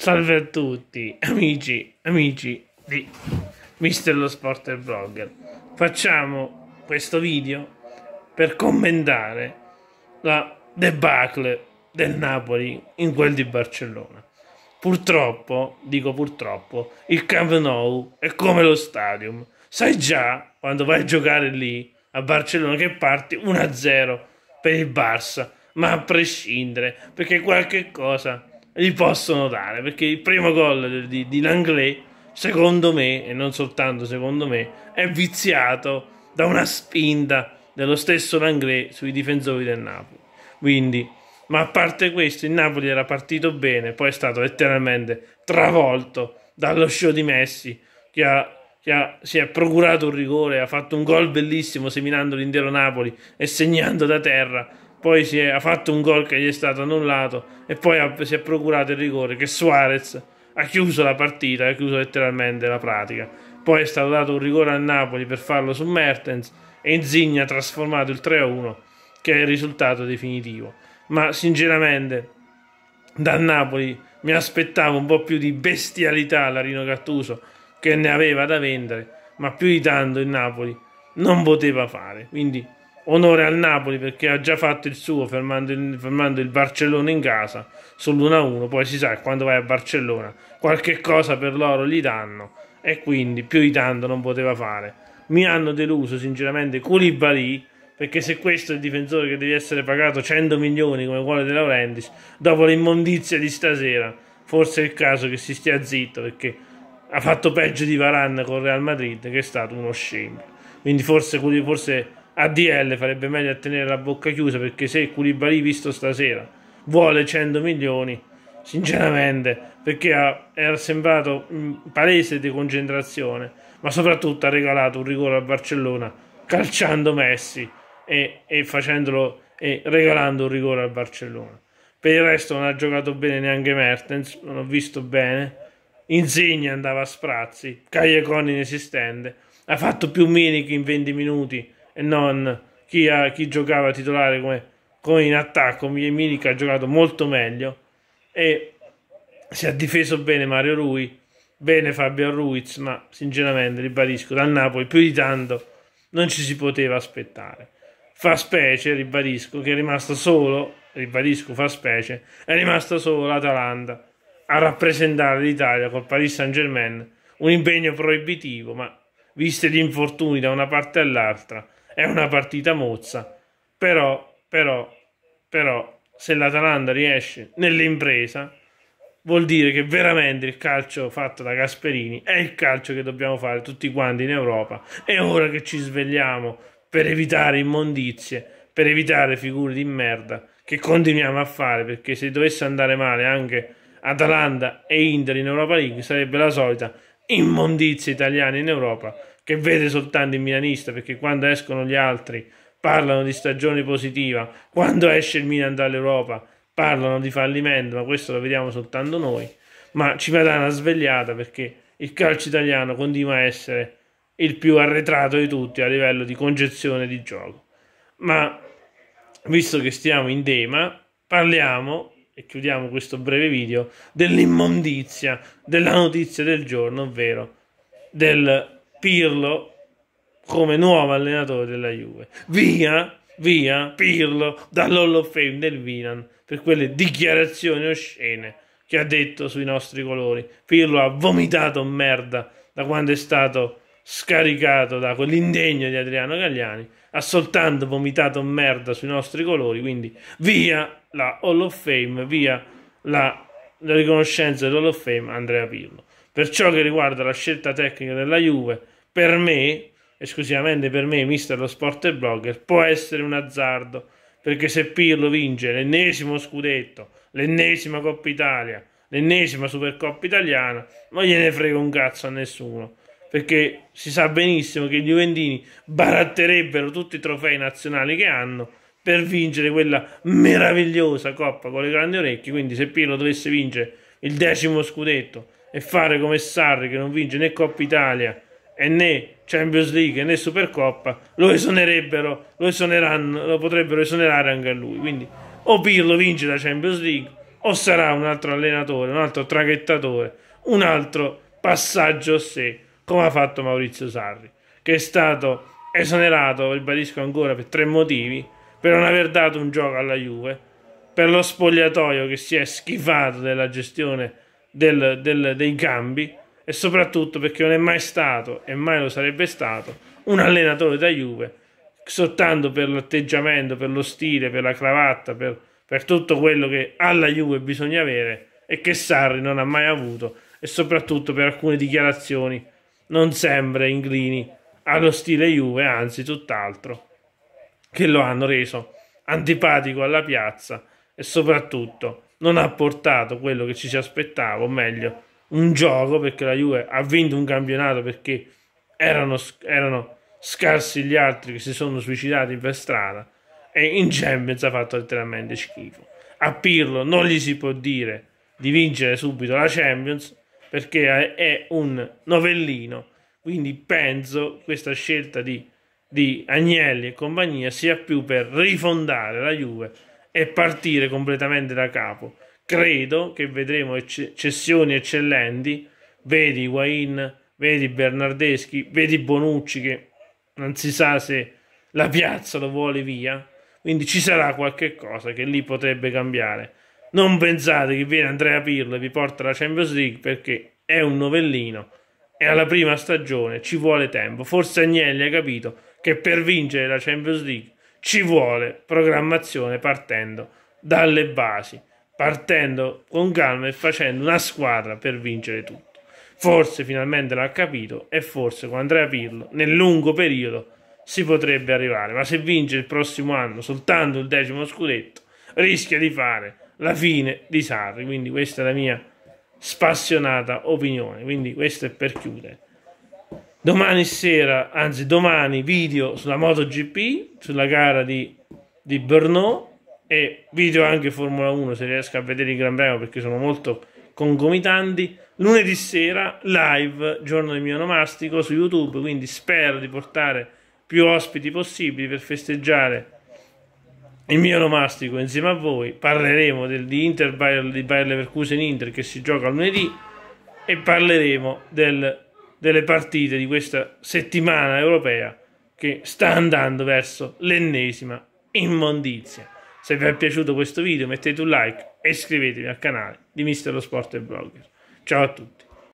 Salve a tutti, amici, amici di Mister lo Sport e Blogger. Facciamo questo video per commentare la debacle del Napoli in quel di Barcellona. Purtroppo, dico purtroppo, il Camp Nou è come lo stadium. Sai già, quando vai a giocare lì, a Barcellona, che parti 1-0 per il Barça, ma a prescindere, perché qualche cosa gli possono dare perché il primo gol di, di Langlais, secondo me, e non soltanto secondo me, è viziato da una spinta dello stesso Langley sui difensori del Napoli. Quindi, ma a parte questo, il Napoli era partito bene, poi è stato letteralmente travolto dallo show di Messi che, ha, ha, si è procurato un rigore, ha fatto un gol bellissimo seminando l'intero Napoli e segnando da terra poi è, ha fatto un gol che gli è stato annullato e poi ha, si è procurato il rigore che Suarez ha chiuso la partita, ha chiuso letteralmente la pratica. Poi è stato dato un rigore a Napoli per farlo su Mertens e Insigne ha trasformato il 3-1 che è il risultato definitivo. Ma sinceramente da Napoli mi aspettavo un po' più di bestialità Larino Cattuso che ne aveva da vendere, ma più di tanto il Napoli non poteva fare. Quindi onore al Napoli perché ha già fatto il suo fermando il, fermando il Barcellona in casa sull'1-1 poi si sa che quando vai a Barcellona qualche cosa per loro gli danno e quindi più di tanto non poteva fare mi hanno deluso sinceramente Koulibaly perché se questo è il difensore che deve essere pagato 100 milioni come vuole De Laurentiis dopo l'immondizia di stasera forse è il caso che si stia zitto perché ha fatto peggio di Varane con Real Madrid che è stato uno scempio quindi forse, forse ADL farebbe meglio a tenere la bocca chiusa perché se Koulibaly visto stasera vuole 100 milioni sinceramente perché era sembrato mm, palese di concentrazione ma soprattutto ha regalato un rigore a Barcellona calciando Messi e, e facendolo e regalando un rigore al Barcellona per il resto non ha giocato bene neanche Mertens non ho visto bene Insigne andava a sprazzi Cagliacone inesistente ha fatto più mini che in 20 minuti e non chi, ha, chi giocava titolare come, come in attacco. Milik ha giocato molto meglio e si è difeso bene Mario Rui, bene Fabio Ruiz, ma sinceramente ribadisco, dal Napoli più di tanto non ci si poteva aspettare. Fa specie, ribadisco, che è rimasto solo, ribadisco, fa specie, è rimasto solo l'Atalanta a rappresentare l'Italia col Paris Saint Germain, un impegno proibitivo, ma viste gli infortuni da una parte all'altra, è una partita mozza. Però, però, però, se l'Atalanta riesce nell'impresa, vuol dire che veramente il calcio fatto da Gasperini è il calcio che dobbiamo fare tutti quanti in Europa. È ora che ci svegliamo per evitare immondizie, per evitare figure di merda che continuiamo a fare perché se dovesse andare male anche Atalanta e Inter in Europa League sarebbe la solita immondizia italiana in Europa che vede soltanto il milanista, perché quando escono gli altri parlano di stagione positiva, quando esce il Milan dall'Europa parlano di fallimento, ma questo lo vediamo soltanto noi. Ma ci verrà una svegliata perché il calcio italiano continua a essere il più arretrato di tutti a livello di concezione di gioco. Ma visto che stiamo in tema, parliamo e chiudiamo questo breve video dell'immondizia, della notizia del giorno, ovvero del Pirlo come nuovo allenatore della Juve. Via, via Pirlo dall'Hall of Fame del Milan per quelle dichiarazioni oscene che ha detto sui nostri colori. Pirlo ha vomitato merda da quando è stato scaricato da quell'indegno di Adriano Gagliani, ha soltanto vomitato merda sui nostri colori, quindi via la Hall of Fame, via la, la riconoscenza dell'Hall of Fame Andrea Pirlo. Per ciò che riguarda la scelta tecnica della Juve, per me, esclusivamente per me, mister lo sport e blogger, può essere un azzardo, perché se Pirlo vince l'ennesimo scudetto, l'ennesima Coppa Italia, l'ennesima Supercoppa italiana, non gliene frega un cazzo a nessuno perché si sa benissimo che gli Juventini baratterebbero tutti i trofei nazionali che hanno per vincere quella meravigliosa coppa con le grandi orecchie. Quindi, se Pirlo dovesse vincere il decimo scudetto e fare come Sarri che non vince né Coppa Italia e né Champions League né Supercoppa, lo esonerebbero, lo esoneranno, lo potrebbero esonerare anche a lui. Quindi o Pirlo vince la Champions League o sarà un altro allenatore, un altro traghettatore, un altro passaggio a sé, come ha fatto Maurizio Sarri, che è stato esonerato, ribadisco ancora, per tre motivi, per non aver dato un gioco alla Juve, per lo spogliatoio che si è schifato della gestione del, del, dei cambi e soprattutto perché non è mai stato e mai lo sarebbe stato un allenatore da Juve soltanto per l'atteggiamento, per lo stile, per la cravatta, per, per tutto quello che alla Juve bisogna avere e che Sarri non ha mai avuto e soprattutto per alcune dichiarazioni non sempre inclini allo stile Juve, anzi tutt'altro, che lo hanno reso antipatico alla piazza e soprattutto non ha portato quello che ci si aspettava, o meglio, un gioco perché la Juve ha vinto un campionato perché erano, erano scarsi gli altri che si sono suicidati per strada e in Champions ha fatto letteralmente schifo. A Pirlo non gli si può dire di vincere subito la Champions perché è un novellino, quindi penso questa scelta di, di Agnelli e compagnia sia più per rifondare la Juve e partire completamente da capo. Credo che vedremo ecce- eccellenti, vedi Higuain, vedi Bernardeschi, vedi Bonucci che non si sa se la piazza lo vuole via, quindi ci sarà qualche cosa che lì potrebbe cambiare. Non pensate che viene Andrea Pirlo e vi porta la Champions League perché è un novellino è alla prima stagione ci vuole tempo. Forse Agnelli ha capito che per vincere la Champions League ci vuole programmazione partendo dalle basi, partendo con calma e facendo una squadra per vincere tutto. Forse finalmente l'ha capito e forse con Andrea Pirlo nel lungo periodo si potrebbe arrivare, ma se vince il prossimo anno soltanto il decimo scudetto rischia di fare la fine di Sarri, quindi questa è la mia spassionata opinione, quindi questo è per chiudere domani sera, anzi domani, video sulla MotoGP, sulla gara di, di Brno e video anche Formula 1 se riesco a vedere il Gran Premio perché sono molto concomitanti. Lunedì sera live, giorno del mio onomastico su YouTube, quindi spero di portare più ospiti possibili per festeggiare il mio onomastico insieme a voi. Parleremo del, di Inter di Bayer Leverkusen Inter che si gioca lunedì e parleremo del delle partite di questa settimana europea che sta andando verso l'ennesima immondizia. Se vi è piaciuto questo video mettete un like e iscrivetevi al canale di Mister Lo Sport e Blogger. Ciao a tutti!